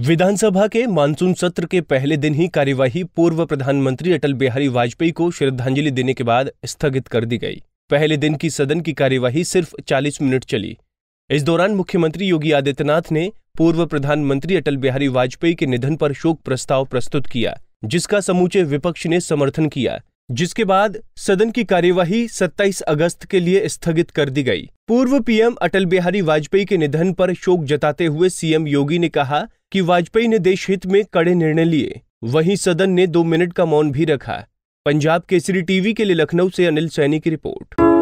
विधानसभा के मानसून सत्र के पहले दिन ही कार्यवाही पूर्व प्रधानमंत्री अटल बिहारी वाजपेयी को श्रद्धांजलि देने के बाद स्थगित कर दी गई पहले दिन की सदन की कार्यवाही सिर्फ 40 मिनट चली इस दौरान मुख्यमंत्री योगी आदित्यनाथ ने पूर्व प्रधानमंत्री अटल बिहारी वाजपेयी के निधन पर शोक प्रस्ताव प्रस्तुत किया जिसका समूचे विपक्ष ने समर्थन किया जिसके बाद सदन की कार्यवाही 27 अगस्त के लिए स्थगित कर दी गई पूर्व पीएम अटल बिहारी वाजपेयी के निधन पर शोक जताते हुए सीएम योगी ने कहा कि वाजपेयी ने देश हित में कड़े निर्णय लिए वहीं सदन ने दो मिनट का मौन भी रखा पंजाब केसरी टीवी के लिए लखनऊ से अनिल सैनी की रिपोर्ट